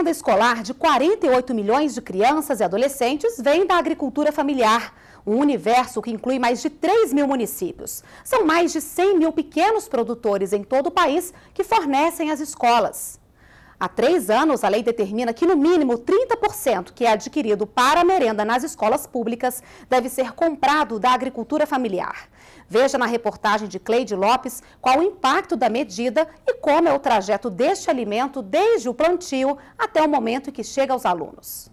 renda escolar de 48 milhões de crianças e adolescentes vem da agricultura familiar, um universo que inclui mais de 3 mil municípios. São mais de 100 mil pequenos produtores em todo o país que fornecem as escolas. Há três anos, a lei determina que, no mínimo, 30% que é adquirido para a merenda nas escolas públicas deve ser comprado da agricultura familiar. Veja na reportagem de Cleide Lopes qual o impacto da medida e como é o trajeto deste alimento desde o plantio até o momento em que chega aos alunos.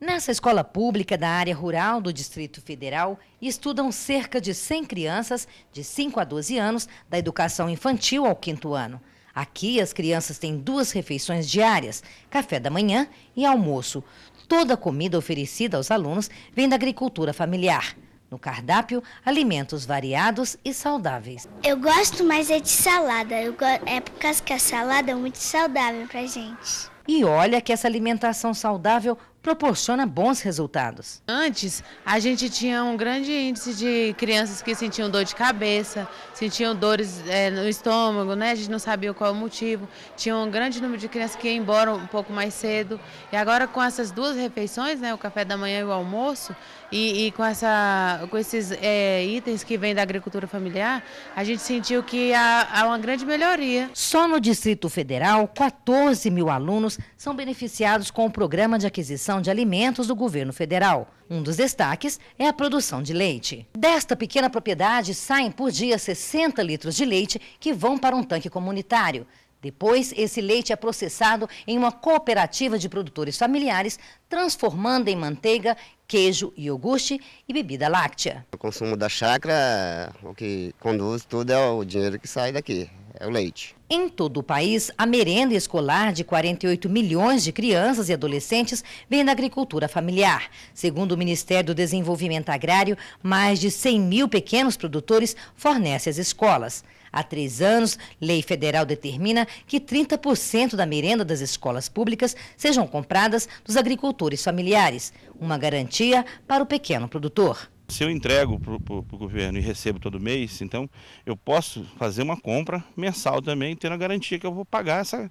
Nessa escola pública da área rural do Distrito Federal, estudam cerca de 100 crianças de 5 a 12 anos, da educação infantil ao quinto ano. Aqui as crianças têm duas refeições diárias, café da manhã e almoço. Toda a comida oferecida aos alunos vem da agricultura familiar. No cardápio, alimentos variados e saudáveis. Eu gosto mais é de salada, é por causa que a salada é muito saudável para gente. E olha que essa alimentação saudável proporciona bons resultados. Antes, a gente tinha um grande índice de crianças que sentiam dor de cabeça, sentiam dores é, no estômago, né? A gente não sabia qual o motivo. Tinha um grande número de crianças que iam embora um pouco mais cedo. E agora com essas duas refeições, né, o café da manhã e o almoço, e, e com, essa, com esses é, itens que vêm da agricultura familiar, a gente sentiu que há, há uma grande melhoria. Só no Distrito Federal, 14 mil alunos são beneficiados com o programa de aquisição de Alimentos do governo federal. Um dos destaques é a produção de leite. Desta pequena propriedade saem por dia 60 litros de leite que vão para um tanque comunitário. Depois, esse leite é processado em uma cooperativa de produtores familiares, transformando em manteiga, queijo, iogurte e bebida láctea. O consumo da chácara, o que conduz tudo é o dinheiro que sai daqui é o leite. Em todo o país, a merenda escolar de 48 milhões de crianças e adolescentes vem da agricultura familiar. Segundo o Ministério do Desenvolvimento Agrário, mais de 100 mil pequenos produtores fornecem as escolas. Há três anos, lei federal determina que 30% da merenda das escolas públicas sejam compradas dos agricultores familiares, uma garantia para o pequeno produtor se eu entrego para o governo e recebo todo mês, então eu posso fazer uma compra mensal também, tendo a garantia que eu vou pagar essa,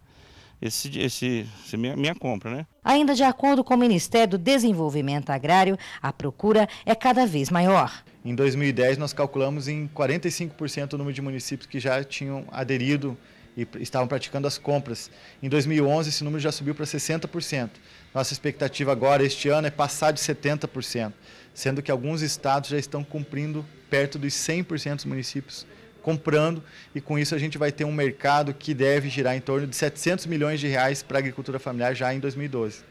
esse, esse, essa minha, minha compra. Né? Ainda de acordo com o Ministério do Desenvolvimento Agrário, a procura é cada vez maior. Em 2010, nós calculamos em 45% o número de municípios que já tinham aderido e estavam praticando as compras. Em 2011, esse número já subiu para 60%. Nossa expectativa agora, este ano, é passar de 70%, sendo que alguns estados já estão cumprindo perto dos 100% dos municípios comprando e com isso a gente vai ter um mercado que deve girar em torno de 700 milhões de reais para a agricultura familiar já em 2012.